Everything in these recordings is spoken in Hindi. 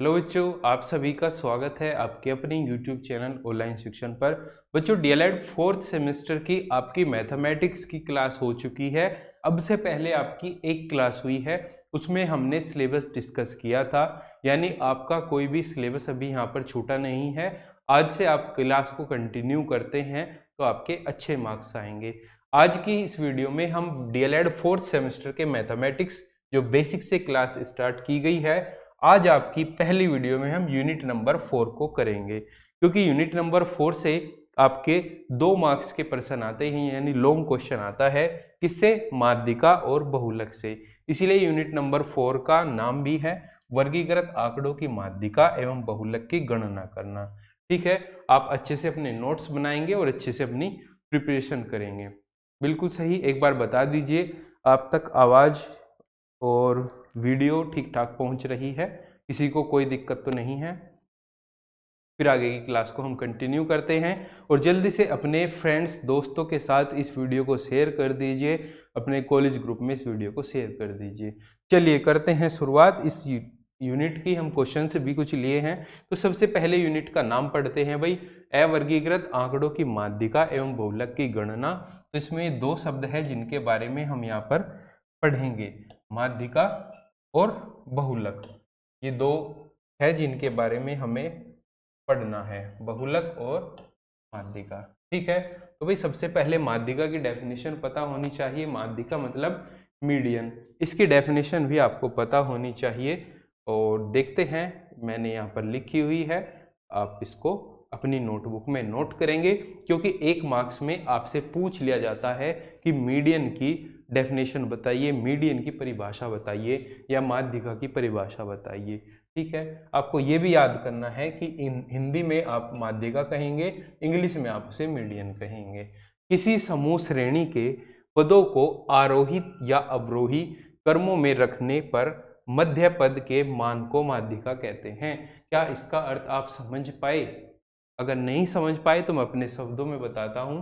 हेलो बच्चों आप सभी का स्वागत है आपके अपनी यूट्यूब चैनल ऑनलाइन शिक्षण पर बच्चों डीएलएड फोर्थ सेमेस्टर की आपकी मैथमेटिक्स की क्लास हो चुकी है अब से पहले आपकी एक क्लास हुई है उसमें हमने सिलेबस डिस्कस किया था यानी आपका कोई भी सिलेबस अभी यहाँ पर छूटा नहीं है आज से आप क्लास को कंटिन्यू करते हैं तो आपके अच्छे मार्क्स आएंगे आज की इस वीडियो में हम डीएलएड फोर्थ सेमेस्टर के मैथमेटिक्स जो बेसिक से क्लास स्टार्ट की गई है आज आपकी पहली वीडियो में हम यूनिट नंबर फोर को करेंगे क्योंकि यूनिट नंबर फोर से आपके दो मार्क्स के प्रश्न आते हैं यानी लॉन्ग क्वेश्चन आता है किससे माध्यिका और बहुलक से इसीलिए यूनिट नंबर फोर का नाम भी है वर्गीकृत आंकड़ों की माध्यिका एवं बहुलक की गणना करना ठीक है आप अच्छे से अपने नोट्स बनाएंगे और अच्छे से अपनी प्रिपरेशन करेंगे बिल्कुल सही एक बार बता दीजिए आप तक आवाज़ और वीडियो ठीक ठाक पहुंच रही है किसी को कोई दिक्कत तो नहीं है फिर आगे की क्लास को हम कंटिन्यू करते हैं और जल्दी से अपने फ्रेंड्स दोस्तों के साथ इस वीडियो को शेयर कर दीजिए अपने कॉलेज ग्रुप में इस वीडियो को शेयर कर दीजिए चलिए करते हैं शुरुआत इस यूनिट की हम क्वेश्चन से भी कुछ लिए हैं तो सबसे पहले यूनिट का नाम पढ़ते हैं भाई अवर्गीकृत आंकड़ों की माध्यिका एवं बहुलक की गणना तो इसमें दो शब्द है जिनके बारे में हम यहाँ पर पढ़ेंगे माध्यिका और बहुलक ये दो है जिनके बारे में हमें पढ़ना है बहुलक और माध्यिका ठीक है तो भाई सबसे पहले माध्यिका की डेफिनेशन पता होनी चाहिए माध्यिका मतलब मीडियन इसकी डेफिनेशन भी आपको पता होनी चाहिए और देखते हैं मैंने यहाँ पर लिखी हुई है आप इसको अपनी नोटबुक में नोट करेंगे क्योंकि एक मार्क्स में आपसे पूछ लिया जाता है कि मीडियन की डेफिनेशन बताइए मीडियन की परिभाषा बताइए या माध्यिका की परिभाषा बताइए ठीक है आपको ये भी याद करना है कि हिंदी में आप माध्यिका कहेंगे इंग्लिश में आप उसे मीडियन कहेंगे किसी समूह श्रेणी के पदों को आरोहित या अवरोही कर्मों में रखने पर मध्य पद के मान को माध्यिका कहते हैं क्या इसका अर्थ आप समझ पाए अगर नहीं समझ पाए तो मैं अपने शब्दों में बताता हूँ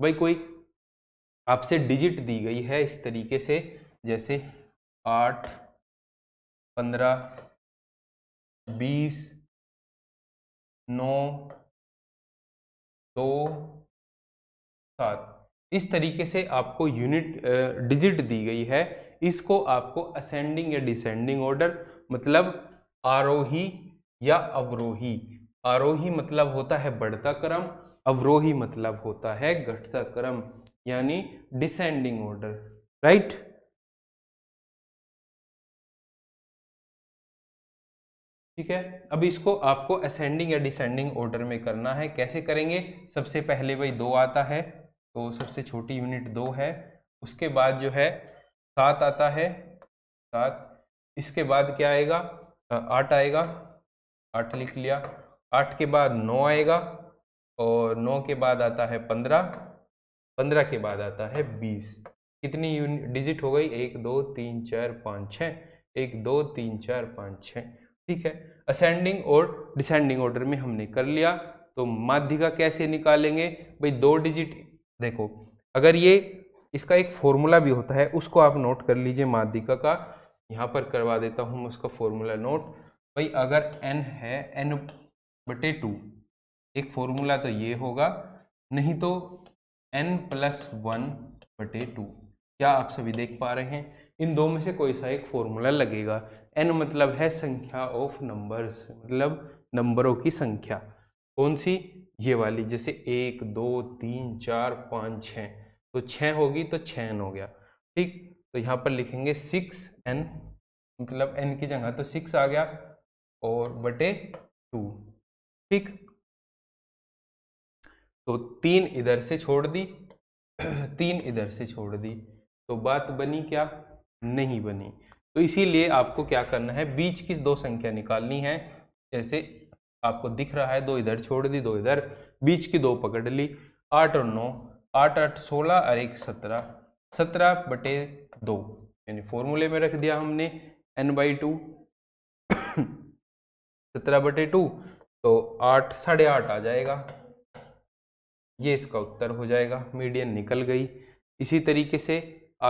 भाई कोई आपसे डिजिट दी गई है इस तरीके से जैसे आठ पंद्रह बीस नौ दो सात इस तरीके से आपको यूनिट डिजिट दी गई है इसको आपको असेंडिंग या डिसेंडिंग ऑर्डर मतलब आरोही या अवरोही आरोही मतलब होता है बढ़ता क्रम अवरोही मतलब होता है घटता क्रम यानी डिसेंडिंग ऑर्डर राइट ठीक है अब इसको आपको असेंडिंग या डिसेंडिंग ऑर्डर में करना है कैसे करेंगे सबसे पहले भाई दो आता है तो सबसे छोटी यूनिट दो है उसके बाद जो है सात आता है सात इसके बाद क्या आएगा आठ आएगा आठ लिख लिया आठ के बाद नौ आएगा और नौ के बाद आता है पंद्रह पंद्रह के बाद आता है बीस कितनी डिजिट हो गई एक दो तीन चार पाँच छः एक दो तीन चार पाँच छः ठीक है असेंडिंग और डिसेंडिंग ऑर्डर में हमने कर लिया तो माध्यिका कैसे निकालेंगे भाई दो डिजिट देखो अगर ये इसका एक फॉर्मूला भी होता है उसको आप नोट कर लीजिए माध्यिका का यहाँ पर करवा देता हूँ मैं उसका फॉर्मूला नोट भाई अगर एन है एन बटे टू एक फॉर्मूला तो ये होगा नहीं तो एन प्लस वन बटे टू क्या आप सभी देख पा रहे हैं इन दो में से कोई सा एक फॉर्मूला लगेगा एन मतलब है संख्या ऑफ नंबर्स मतलब नंबरों की संख्या कौन सी ये वाली जैसे एक दो तीन चार पाँच छः तो छः होगी तो छः एन हो गया ठीक तो यहाँ पर लिखेंगे सिक्स एन मतलब एन की जगह तो सिक्स आ गया और बटे टू ठीक तो तीन इधर से छोड़ दी तीन इधर से छोड़ दी तो बात बनी क्या नहीं बनी तो इसीलिए आपको क्या करना है बीच की दो संख्या निकालनी है जैसे आपको दिख रहा है दो इधर छोड़ दी दो इधर बीच की दो पकड़ ली आठ और नौ आठ आठ सोलह और एक सत्रह सत्रह बटे दो यानी फॉर्मूले में रख दिया हमने एन बाई टू सत्रह बटे टू तो आठ साढ़े आठ आ जाएगा ये इसका उत्तर हो जाएगा मीडियन निकल गई इसी तरीके से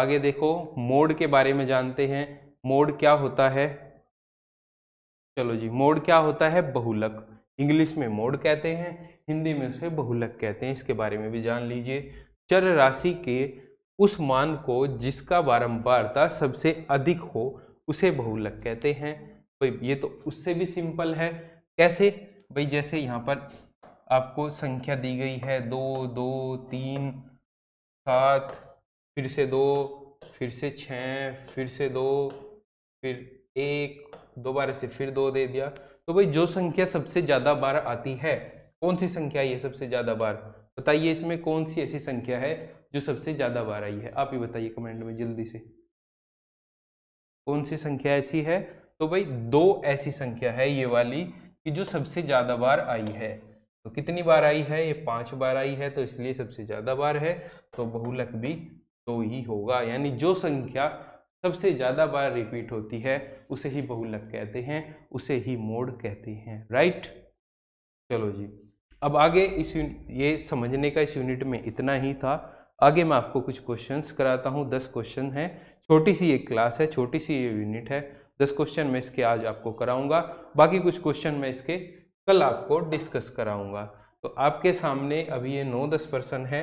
आगे देखो मोड के बारे में जानते हैं मोड क्या होता है चलो जी मोड क्या होता है बहुलक इंग्लिश में मोड कहते हैं हिंदी में उसे बहुलक कहते हैं इसके बारे में भी जान लीजिए चर राशि के उस मान को जिसका बारंबारता सबसे अधिक हो उसे बहुलक कहते हैं तो ये तो उससे भी सिंपल है कैसे भाई जैसे यहाँ पर आपको संख्या दी गई है दो दो तीन सात फिर से दो फिर से छः फिर से दो फिर एक दोबारा से फिर दो दे दिया तो भाई जो संख्या सबसे ज़्यादा बार आती है कौन सी संख्या आई है सबसे ज़्यादा बार बताइए इसमें कौन सी ऐसी संख्या है जो सबसे ज़्यादा बार आई है आप ही बताइए कमेंट में जल्दी से कौन सी संख्या ऐसी है तो भाई दो ऐसी संख्या है ये वाली कि जो सबसे ज़्यादा बार आई है तो कितनी बार आई है ये पांच बार आई है तो इसलिए सबसे ज़्यादा बार है तो बहुलक भी तो ही होगा यानी जो संख्या सबसे ज़्यादा बार रिपीट होती है उसे ही बहुलक कहते हैं उसे ही मोड कहते हैं राइट चलो जी अब आगे इस ये समझने का इस यूनिट में इतना ही था आगे मैं आपको कुछ क्वेश्चंस कराता हूँ दस क्वेश्चन हैं छोटी सी एक क्लास है छोटी सी ये यूनिट है दस क्वेश्चन मैं इसके आज आपको कराऊंगा बाकी कुछ क्वेश्चन मैं इसके कल आपको डिस्कस कराऊंगा तो आपके सामने अभी ये नौ दस पर्सन है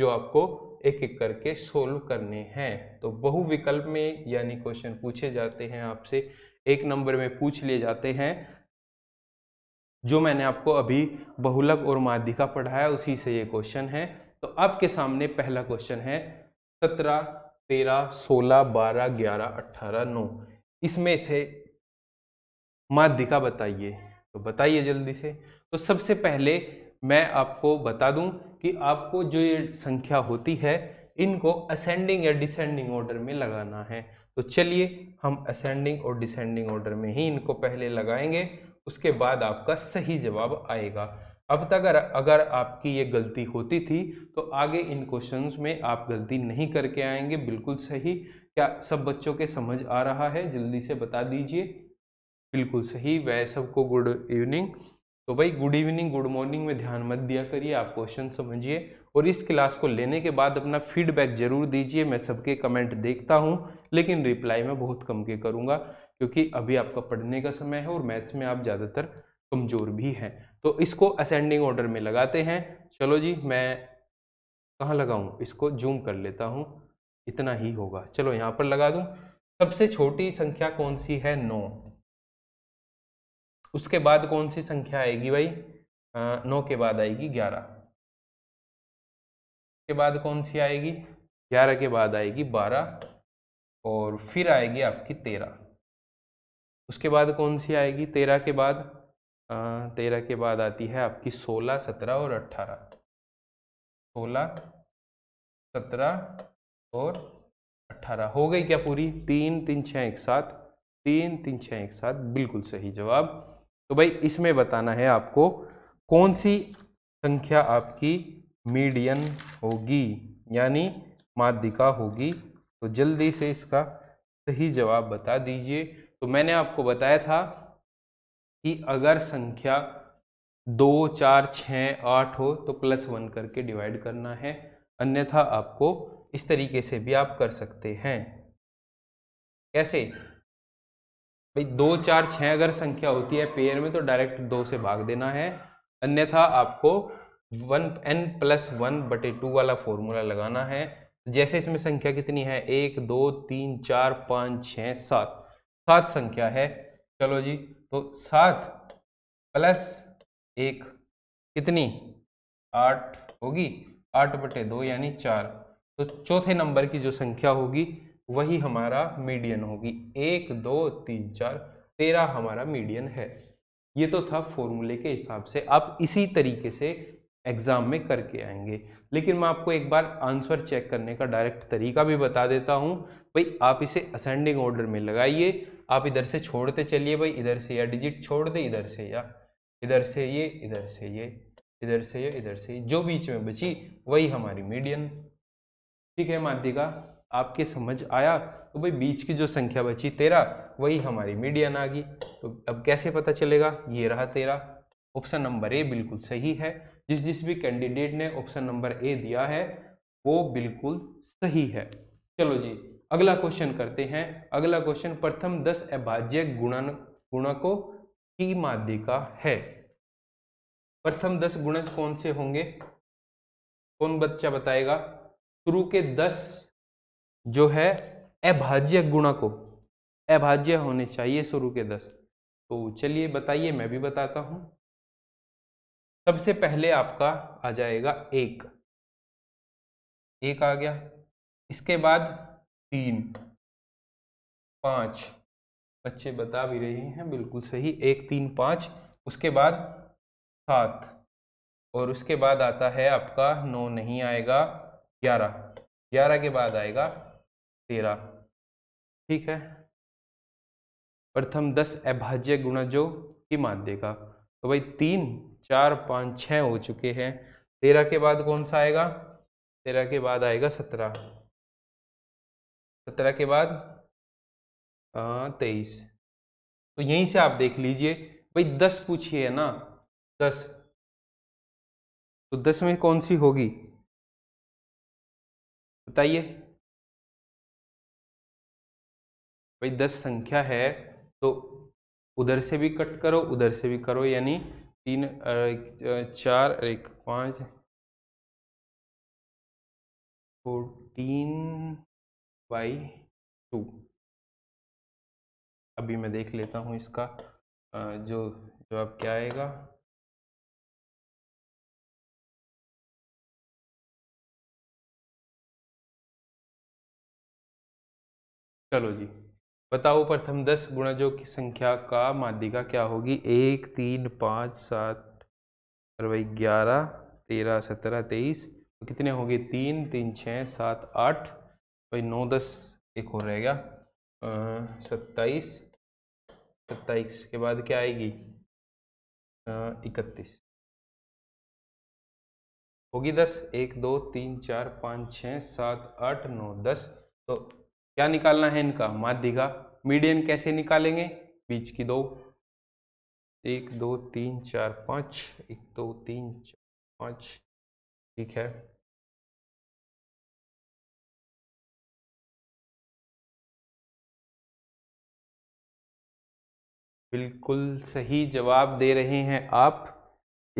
जो आपको एक एक करके सोल्व करने हैं तो बहुविकल्प में यानी क्वेश्चन पूछे जाते हैं आपसे एक नंबर में पूछ लिए जाते हैं जो मैंने आपको अभी बहुलक और माध्यिका पढ़ाया उसी से ये क्वेश्चन है तो आपके सामने पहला क्वेश्चन है सत्रह तेरह सोलह बारह ग्यारह अट्ठारह नौ इसमें से माध्यिका बताइए तो बताइए जल्दी से तो सबसे पहले मैं आपको बता दूं कि आपको जो ये संख्या होती है इनको असेंडिंग या डिसेंडिंग ऑर्डर में लगाना है तो चलिए हम असेंडिंग और डिसेंडिंग ऑर्डर में ही इनको पहले लगाएंगे उसके बाद आपका सही जवाब आएगा अब तक अगर, अगर आपकी ये गलती होती थी तो आगे इन क्वेश्चंस में आप गलती नहीं करके आएंगे बिल्कुल सही क्या सब बच्चों के समझ आ रहा है जल्दी से बता दीजिए बिल्कुल सही वह सबको गुड इवनिंग तो भाई गुड इवनिंग गुड मॉर्निंग में ध्यान मत दिया करिए आप क्वेश्चन समझिए और इस क्लास को लेने के बाद अपना फीडबैक ज़रूर दीजिए मैं सबके कमेंट देखता हूँ लेकिन रिप्लाई मैं बहुत कम के करूँगा क्योंकि अभी आपका पढ़ने का समय है और मैथ्स में आप ज़्यादातर कमज़ोर भी हैं तो इसको असेंडिंग ऑर्डर में लगाते हैं चलो जी मैं कहाँ लगाऊँ इसको जूम कर लेता हूँ इतना ही होगा चलो यहाँ पर लगा दूँ सबसे छोटी संख्या कौन सी है नौ उसके बाद कौन सी संख्या आएगी भाई आ, नौ के बाद आएगी ग्यारह के बाद कौन सी आएगी ग्यारह के बाद आएगी बारह और फिर आएगी आपकी तेरह उसके बाद कौन सी आएगी तेरह के बाद तेरह के बाद आती है आपकी सोलह सत्रह और अट्ठारह सोलह सत्रह और अट्ठारह हो गई क्या पूरी तीन तीन छः एक साथ तीन तीन छः एक साथ बिल्कुल सही जवाब तो भाई इसमें बताना है आपको कौन सी संख्या आपकी मीडियन होगी यानी माध्यिका होगी तो जल्दी से इसका सही जवाब बता दीजिए तो मैंने आपको बताया था कि अगर संख्या दो चार छ आठ हो तो प्लस वन करके डिवाइड करना है अन्यथा आपको इस तरीके से भी आप कर सकते हैं कैसे भाई दो चार छः अगर संख्या होती है पेयर में तो डायरेक्ट दो से भाग देना है अन्यथा आपको वन एन प्लस वन बटे टू वाला फॉर्मूला लगाना है जैसे इसमें संख्या कितनी है एक दो तीन चार पाँच छ सात सात संख्या है चलो जी तो सात प्लस एक कितनी आठ होगी आठ बटे दो यानी चार तो चौथे नंबर की जो संख्या होगी वही हमारा मीडियन होगी एक दो तीन चार तेरह हमारा मीडियन है ये तो था फॉर्मूले के हिसाब से आप इसी तरीके से एग्ज़ाम में करके आएंगे लेकिन मैं आपको एक बार आंसर चेक करने का डायरेक्ट तरीका भी बता देता हूँ भाई आप इसे असेंडिंग ऑर्डर में लगाइए आप इधर से छोड़ते चलिए भाई इधर से या डिजिट छोड़ दे इधर से या इधर से ये इधर से ये इधर से ये इधर से ये जो बीच में बची वही हमारी मीडियन ठीक है माध्यिका आपके समझ आया तो भाई बीच की जो संख्या बची तेरह वही हमारी मीडियन आ गई तो अब कैसे पता चलेगा ये रहा तेरह ऑप्शन नंबर ए बिल्कुल सही है जिस जिस भी कैंडिडेट ने ऑप्शन नंबर ए दिया है वो बिल्कुल सही है चलो जी अगला क्वेश्चन करते हैं अगला क्वेश्चन प्रथम दस अभाज्य गुणन गुणकों की माध्यिका है प्रथम दस गुणज कौन से होंगे कौन बच्चा बताएगा शुरू के दस जो है अभाज्य गुणकों अभाज्य होने चाहिए शुरू के दस तो चलिए बताइए मैं भी बताता हूं सबसे पहले आपका आ जाएगा एक एक आ गया इसके बाद तीन पाँच बच्चे बता भी रहे हैं बिल्कुल सही एक तीन पाँच उसके बाद सात और उसके बाद आता है आपका नौ नहीं आएगा ग्यारह ग्यारह के बाद आएगा तेरह ठीक है प्रथम दस अभाज्य जो की माध्य देगा तो भाई तीन चार पाँच छः हो चुके हैं तेरह के बाद कौन सा आएगा तेरह के बाद आएगा सत्रह सत्रह के बाद तेईस तो यहीं से आप देख लीजिए भाई दस पूछिए ना दस तो दस में कौन सी होगी बताइए भाई दस संख्या है तो उधर से भी कट करो उधर से भी करो यानी तीन चार एक पाँच फोर्टीन बाई टू अभी मैं देख लेता हूँ इसका जो जवाब क्या आएगा चलो जी बताओ प्रथम दस गुणजों की संख्या का माध्यिका क्या होगी एक तीन पाँच सात अरवई ग्यारह तेरह सत्रह तेईस तो कितने होंगे तीन तीन छः सात आठ भाई नौ दस एक और रहेगा सत्ताईस सत्ताईस के बाद क्या आएगी इकतीस होगी दस एक दो तीन चार पाँच छः सात आठ नौ दस तो क्या निकालना है इनका का मीडियन कैसे निकालेंगे बीच की दो एक दो तीन चार पाँच एक दो तीन चार पाँच ठीक है बिल्कुल सही जवाब दे रहे हैं आप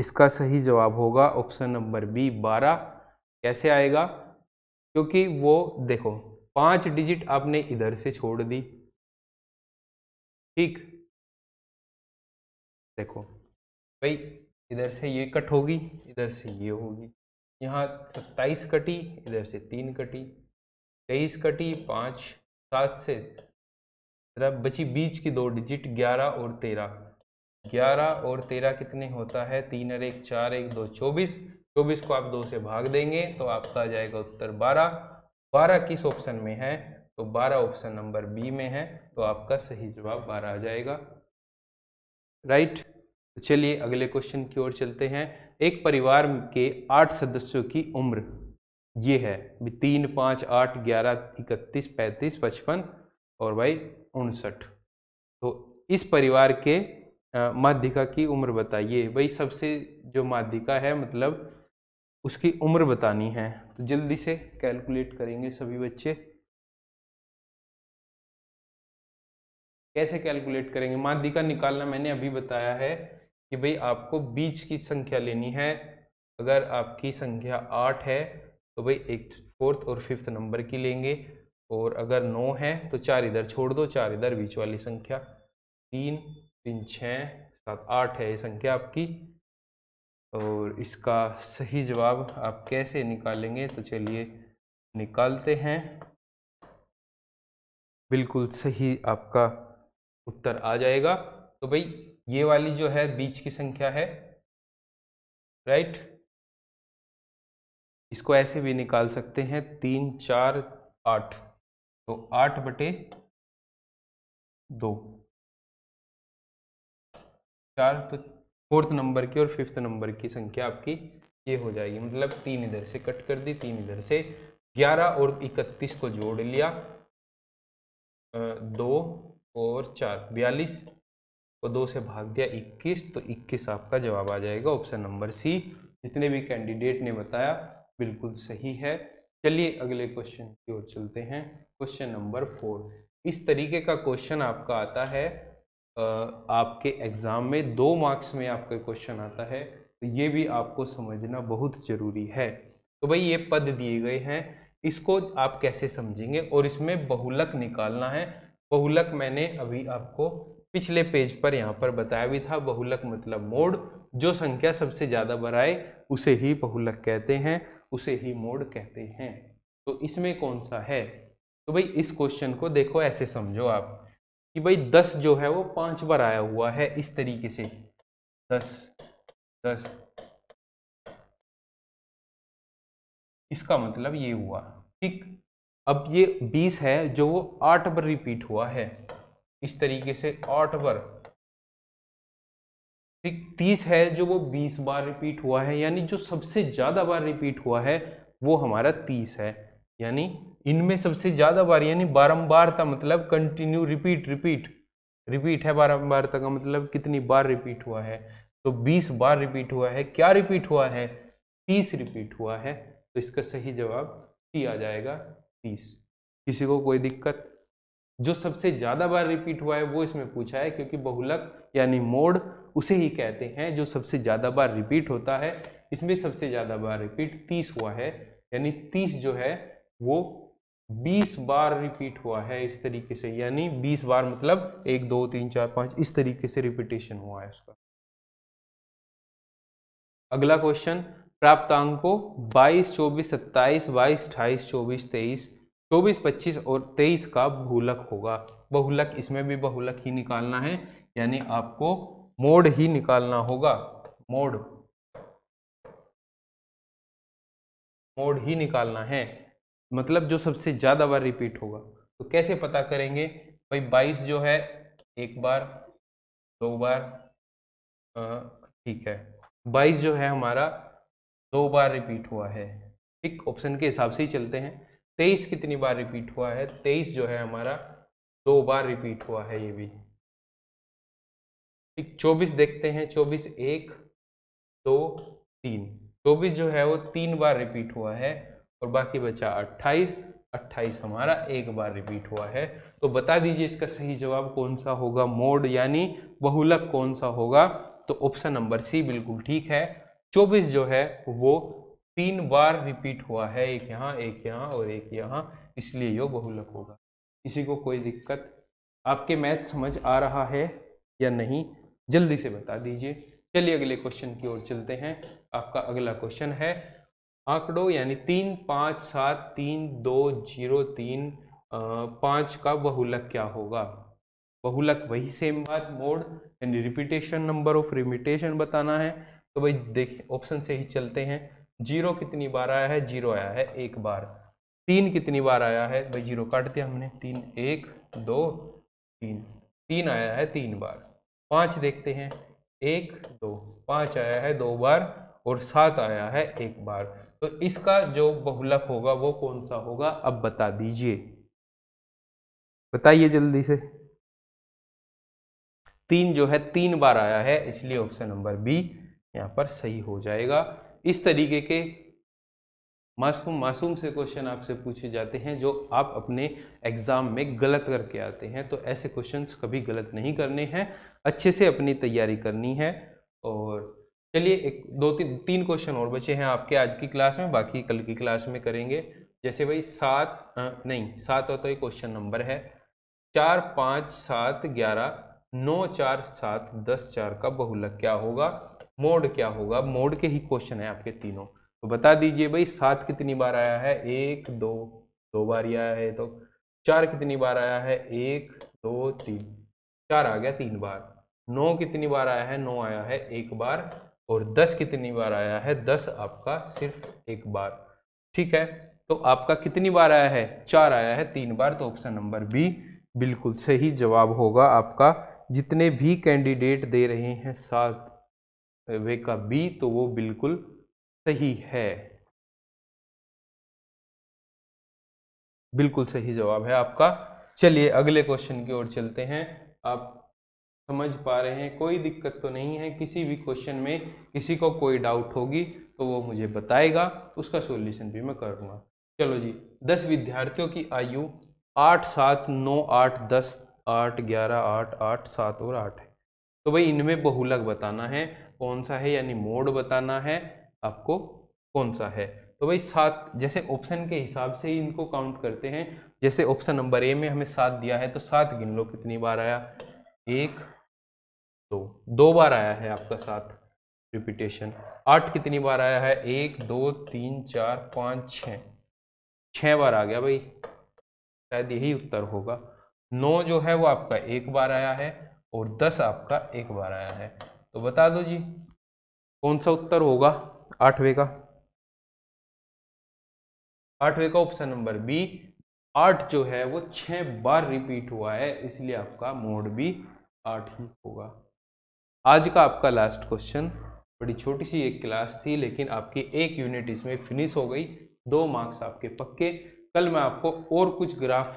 इसका सही जवाब होगा ऑप्शन नंबर बी बारह कैसे आएगा क्योंकि वो देखो पांच डिजिट आपने इधर से छोड़ दी ठीक देखो भाई इधर से ये कट होगी इधर से ये होगी यहाँ सत्ताईस कटी इधर से तीन कटी तेईस कटी पाँच सात से बची बीच की दो डिजिट ग्यारह और तेरह ग्यारह और तेरह कितने होता है तीन और एक चार एक दो चौबीस चौबीस को आप दो से भाग देंगे तो आपका आ जाएगा उत्तर बारह बारह किस ऑप्शन में है तो बारह ऑप्शन नंबर बी में है तो आपका सही जवाब बारह आ जाएगा राइट तो चलिए अगले क्वेश्चन की ओर चलते हैं एक परिवार के आठ सदस्यों की उम्र ये है तीन पाँच आठ ग्यारह इकतीस पैंतीस पचपन और भाई उनसठ तो इस परिवार के माध्यिका की उम्र बताइए वही सबसे जो माध्यिका है मतलब उसकी उम्र बतानी है तो जल्दी से कैलकुलेट करेंगे सभी बच्चे कैसे कैलकुलेट करेंगे माध्यिका निकालना मैंने अभी बताया है कि भाई आपको बीच की संख्या लेनी है अगर आपकी संख्या आठ है तो भाई एक फोर्थ और फिफ्थ नंबर की लेंगे और अगर नौ है तो चार इधर छोड़ दो चार इधर बीच वाली संख्या तीन तीन छः सात आठ है ये संख्या आपकी और इसका सही जवाब आप कैसे निकालेंगे तो चलिए निकालते हैं बिल्कुल सही आपका उत्तर आ जाएगा तो भाई ये वाली जो है बीच की संख्या है राइट इसको ऐसे भी निकाल सकते हैं तीन चार आठ तो आठ बटे दो चार तो फोर्थ नंबर की और फिफ्थ नंबर की संख्या आपकी ये हो जाएगी मतलब तीन इधर से कट कर दी तीन इधर से ग्यारह और इकतीस को जोड़ लिया दो और चार बयालीस को दो से भाग दिया इक्कीस तो इक्कीस आपका जवाब आ जाएगा ऑप्शन नंबर सी जितने भी कैंडिडेट ने बताया बिल्कुल सही है चलिए अगले क्वेश्चन की ओर चलते हैं क्वेश्चन नंबर फोर इस तरीके का क्वेश्चन आपका आता है आपके एग्ज़ाम में दो मार्क्स में आपका क्वेश्चन आता है तो ये भी आपको समझना बहुत ज़रूरी है तो भाई ये पद दिए गए हैं इसको आप कैसे समझेंगे और इसमें बहुलक निकालना है बहुलक मैंने अभी आपको पिछले पेज पर यहाँ पर बताया भी था बहुलक मतलब मोड जो संख्या सबसे ज़्यादा बढ़ाए उसे ही बहुलक कहते हैं उसे ही मोड कहते हैं तो इसमें कौन सा है तो भाई इस क्वेश्चन को देखो ऐसे समझो आप कि भाई दस जो है वो पांच बार आया हुआ है इस तरीके से दस दस इसका मतलब ये हुआ ठीक अब ये बीस है जो वो आठ बार रिपीट हुआ है इस तरीके से आठ बार ठीक तीस है जो वो बीस बार रिपीट हुआ है यानी जो सबसे ज़्यादा बार रिपीट हुआ है वो हमारा तीस है यानी इनमें सबसे ज़्यादा बार यानी बारम्बारता मतलब कंटिन्यू रिपीट रिपीट रिपीट है बारम्बारता का मतलब कितनी बार रिपीट हुआ है तो बीस बार रिपीट हुआ है क्या रिपीट हुआ है तीस रिपीट हुआ है तो इसका सही जवाब सी आ जाएगा तीस किसी को कोई दिक्कत जो सबसे ज़्यादा बार रिपीट हुआ है वो इसमें पूछा है क्योंकि बहुलक यानी मोड उसे ही कहते हैं जो सबसे ज़्यादा बार रिपीट होता है इसमें सबसे ज़्यादा बार रिपीट तीस हुआ है यानी तीस जो है वो बीस बार रिपीट हुआ है इस तरीके से यानी बीस बार मतलब एक दो तीन चार पाँच इस तरीके से रिपीटेशन हुआ है उसका अगला क्वेश्चन प्राप्त प्राप्तांकों 22, 24, 27, 22, 28, 24, 23, 24, 25 और 23 का बहुलक होगा बहुलक इसमें भी बहुलक ही निकालना है यानी आपको मोड ही निकालना होगा मोड मोड ही निकालना है मतलब जो सबसे ज़्यादा बार रिपीट होगा तो कैसे पता करेंगे भाई बाईस जो है एक बार दो बार ठीक है बाईस जो है हमारा दो बार रिपीट हुआ है ठीक ऑप्शन के हिसाब से ही चलते हैं तेईस कितनी बार रिपीट हुआ है तेईस जो है हमारा दो बार रिपीट हुआ है ये भी ठीक चौबीस देखते हैं चौबीस एक दो तीन चौबीस जो है वो तीन बार रिपीट हुआ है और बाकी बचा अट्ठाईस अट्ठाईस हमारा एक बार रिपीट हुआ है तो बता दीजिए इसका सही जवाब कौन सा होगा मोड यानी बहुलक कौन सा होगा तो ऑप्शन नंबर सी बिल्कुल ठीक है चौबीस जो है वो तीन बार रिपीट हुआ है एक यहाँ एक यहाँ और एक यहाँ इसलिए यो बहुलक होगा किसी को कोई दिक्कत आपके मैथ समझ आ रहा है या नहीं जल्दी से बता दीजिए चलिए अगले क्वेश्चन की ओर चलते हैं आपका अगला क्वेश्चन है आंकड़ों यानी तीन पाँच सात तीन दो जीरो तीन पाँच का बहुलक क्या होगा बहुलक वही सेम बात मोड यानी रिपीटेशन नंबर ऑफ रिमिटेशन बताना है तो भाई देखिए ऑप्शन से ही चलते हैं जीरो कितनी बार आया है जीरो आया है एक बार तीन कितनी बार आया है भाई जीरो काट दिया हमने तीन एक दो तीन तीन आया है तीन बार पाँच देखते हैं एक दो पांच आया है दो बार और सात आया है एक बार तो इसका जो बहुलक होगा वो कौन सा होगा अब बता दीजिए बताइए जल्दी से तीन जो है तीन बार आया है इसलिए ऑप्शन नंबर बी यहाँ पर सही हो जाएगा इस तरीके के मासूम मासूम से क्वेश्चन आपसे पूछे जाते हैं जो आप अपने एग्ज़ाम में गलत करके आते हैं तो ऐसे क्वेश्चंस कभी गलत नहीं करने हैं अच्छे से अपनी तैयारी करनी है और चलिए एक दो तीन तीन क्वेश्चन और बचे हैं आपके आज की क्लास में बाकी कल की क्लास में करेंगे जैसे भाई सात नहीं सात तो ही क्वेश्चन नंबर है चार पाँच सात ग्यारह नौ चार सात दस चार का बहुलक क्या होगा मोड क्या होगा मोड के ही क्वेश्चन है आपके तीनों तो बता दीजिए भाई सात कितनी बार आया है एक दो दो बार ही आया है तो चार कितनी बार आया है एक दो तीन चार आ गया तीन बार नौ कितनी बार आया है नौ आया है एक बार और दस कितनी बार आया है दस आपका सिर्फ एक बार ठीक है तो आपका कितनी बार आया है चार आया है तीन बार तो ऑप्शन नंबर बी बिल्कुल सही जवाब होगा आपका जितने भी कैंडिडेट दे रहे हैं सात वे का बी तो वो बिल्कुल सही है बिल्कुल सही जवाब है आपका चलिए अगले क्वेश्चन की ओर चलते हैं आप समझ पा रहे हैं कोई दिक्कत तो नहीं है किसी भी क्वेश्चन में किसी को कोई डाउट होगी तो वो मुझे बताएगा उसका सोल्यूशन भी मैं करूँगा चलो जी दस विद्यार्थियों की आयु आठ सात नौ आठ दस आठ ग्यारह आठ आठ सात और आठ है तो भाई इनमें बहुलक बताना है कौन सा है यानी मोड बताना है आपको कौन सा है तो भाई सात जैसे ऑप्शन के हिसाब से ही इनको काउंट करते हैं जैसे ऑप्शन नंबर ए में हमें सात दिया है तो सात गिन लो कितनी बार आया एक दो दो बार आया है आपका सात रिपीटेशन आठ कितनी बार आया है एक दो तीन चार पाँच छ छः बार आ गया भाई शायद यही उत्तर होगा नौ जो है वो आपका एक बार आया है और दस आपका एक बार आया है तो बता दो जी कौन सा उत्तर होगा आठवें का आठवें का ऑप्शन नंबर बी आठ जो है वो छह बार रिपीट हुआ है इसलिए आपका मोड भी आठ ही होगा आज का आपका लास्ट क्वेश्चन बड़ी छोटी सी एक क्लास थी लेकिन आपकी एक यूनिट इसमें फिनिश हो गई दो मार्क्स आपके पक्के कल मैं आपको और कुछ ग्राफ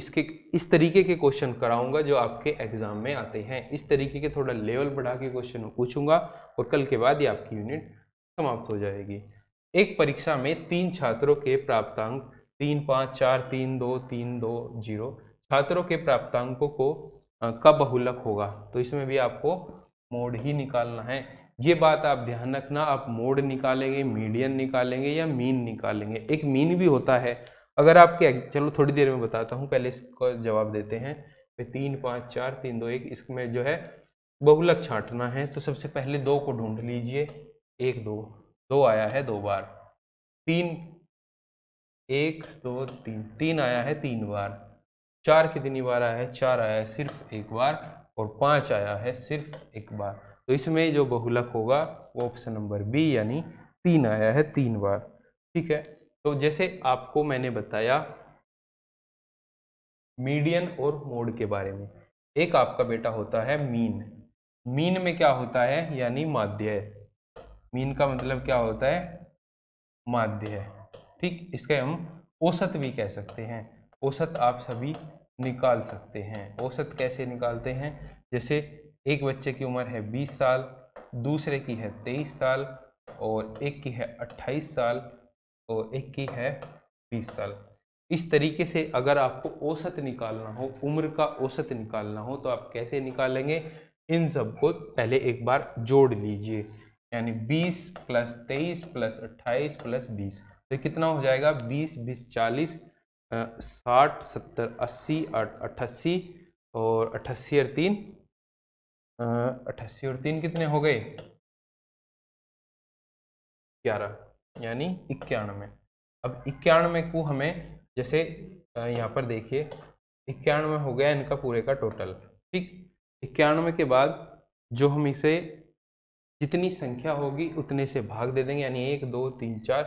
इसके इस तरीके के क्वेश्चन कराऊंगा जो आपके एग्ज़ाम में आते हैं इस तरीके के थोड़ा लेवल बढ़ा के क्वेश्चन पूछूंगा और कल के बाद ये आपकी यूनिट समाप्त हो जाएगी एक परीक्षा में तीन छात्रों के प्राप्तांक तीन पाँच चार तीन दो तीन दो जीरो छात्रों के प्राप्तांकों को कब बहुलक होगा तो इसमें भी आपको मोड ही निकालना है ये बात आप ध्यान रखना आप मोड निकालेंगे मीडियन निकालेंगे या मीन निकालेंगे एक मीन भी होता है अगर आपके चलो थोड़ी देर में बताता हूँ पहले इसका जवाब देते हैं तीन पाँच चार तीन दो एक इसमें जो है बहुलक छांटना है तो सबसे पहले दो को ढूंढ लीजिए एक दो दो आया है दो बार तीन एक दो तीन तीन आया है तीन बार चार कितनी बार आया है चार आया है सिर्फ एक बार और पाँच आया है सिर्फ एक बार तो इसमें जो बहुलक होगा वो ऑप्शन नंबर बी यानी तीन आया है तीन बार ठीक है तो जैसे आपको मैंने बताया मीडियन और मोड के बारे में एक आपका बेटा होता है मीन मीन में क्या होता है यानी माध्य मीन का मतलब क्या होता है माध्य है ठीक इसके हम औसत भी कह सकते हैं औसत आप सभी निकाल सकते हैं औसत कैसे निकालते हैं जैसे एक बच्चे की उम्र है 20 साल दूसरे की है 23 साल और एक की है 28 साल और एक की है 20 साल इस तरीके से अगर आपको औसत निकालना हो उम्र का औसत निकालना हो तो आप कैसे निकालेंगे इन सबको पहले एक बार जोड़ लीजिए यानी 20 प्लस तेईस प्लस अट्ठाईस प्लस बीस तो कितना हो जाएगा 20 बीस चालीस साठ सत्तर अस्सी अट्ठासी और अट्ठासी और तीन अट्ठासी और तीन कितने हो गए ग्यारह यानी इक्यानवे अब इक्यानवे को हमें जैसे यहाँ पर देखिए इक्यानवे हो गया इनका पूरे का टोटल ठीक इक्यानवे के बाद जो हम इसे जितनी संख्या होगी उतने से भाग दे देंगे यानी एक दो तीन चार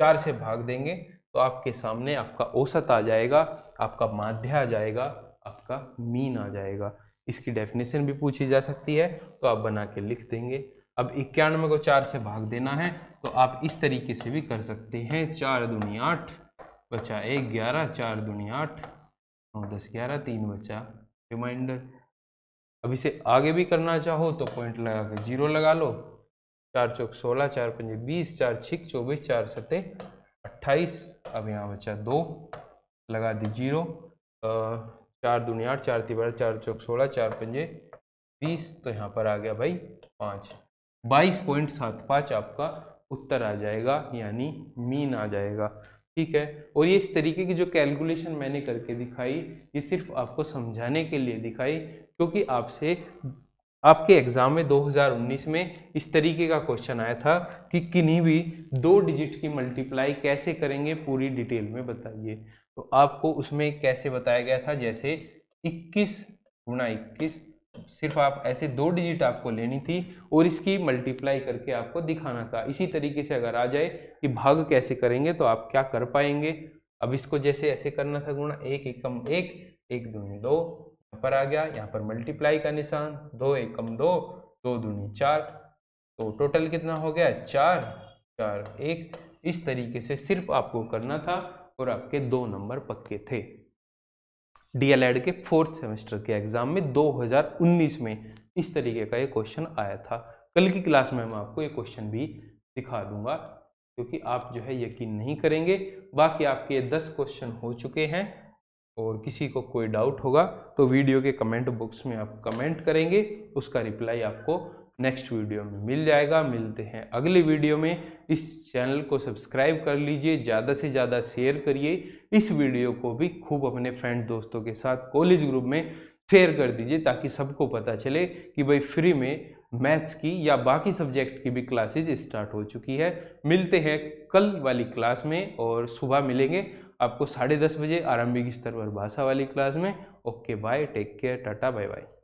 चार से भाग देंगे तो आपके सामने आपका औसत आ जाएगा आपका माध्य आ जाएगा आपका मीन आ जाएगा इसकी डेफिनेशन भी पूछी जा सकती है तो आप बना के लिख देंगे अब इक्यानवे को चार से भाग देना है तो आप इस तरीके से भी कर सकते हैं चार दुनिया आठ बचा एक ग्यारह चार दुनिया आठ नौ दस ग्यारह तीन बचा रिमाइंडर अब इसे आगे भी करना चाहो तो पॉइंट लगा के जीरो लगा लो चार चौक सोलह चार पंजे बीस चार छिक चौबीस चार सत्ते अट्ठाईस अब यहाँ बचा दो लगा दी जीरो चार दुनिया आठ चार तिबारह चार चौक सोलह चार पंजे बीस तो यहाँ पर आ गया भाई पाँच बाईस पॉइंट सात पाँच आपका उत्तर आ जाएगा यानी मीन आ जाएगा ठीक है और ये इस तरीके की जो कैलकुलेशन मैंने करके दिखाई ये सिर्फ आपको समझाने के लिए दिखाई क्योंकि आपसे आपके एग्ज़ाम में 2019 में इस तरीके का क्वेश्चन आया था कि किन्हीं भी दो डिजिट की मल्टीप्लाई कैसे करेंगे पूरी डिटेल में बताइए तो आपको उसमें कैसे बताया गया था जैसे 21 गुणा इक्कीस सिर्फ आप ऐसे दो डिजिट आपको लेनी थी और इसकी मल्टीप्लाई करके आपको दिखाना था इसी तरीके से अगर आ जाए कि भाग कैसे करेंगे तो आप क्या कर पाएंगे अब इसको जैसे ऐसे करना था गुणा एक एकम एक एक दूनी दो यहाँ पर आ गया यहाँ पर मल्टीप्लाई का निशान दो एकम दो दो दूनी चार तो टोटल कितना हो गया चार चार एक इस तरीके से सिर्फ आपको करना था और आपके दो नंबर पक्के थे डीएलएड के फोर्थ सेमेस्टर के एग्ज़ाम में 2019 में इस तरीके का ये क्वेश्चन आया था कल की क्लास में मैं आपको ये क्वेश्चन भी दिखा दूंगा क्योंकि आप जो है यकीन नहीं करेंगे बाकी आपके दस क्वेश्चन हो चुके हैं और किसी को कोई डाउट होगा तो वीडियो के कमेंट बॉक्स में आप कमेंट करेंगे उसका रिप्लाई आपको नेक्स्ट वीडियो में मिल जाएगा मिलते हैं अगले वीडियो में इस चैनल को सब्सक्राइब कर लीजिए ज़्यादा से ज़्यादा शेयर करिए इस वीडियो को भी खूब अपने फ्रेंड दोस्तों के साथ कॉलेज ग्रुप में शेयर कर दीजिए ताकि सबको पता चले कि भाई फ्री में मैथ्स की या बाकी सब्जेक्ट की भी क्लासेज स्टार्ट हो चुकी है मिलते हैं कल वाली क्लास में और सुबह मिलेंगे आपको साढ़े दस बजे आरंभिक स्तर पर भाषा वाली क्लास में okay bye take care tata bye bye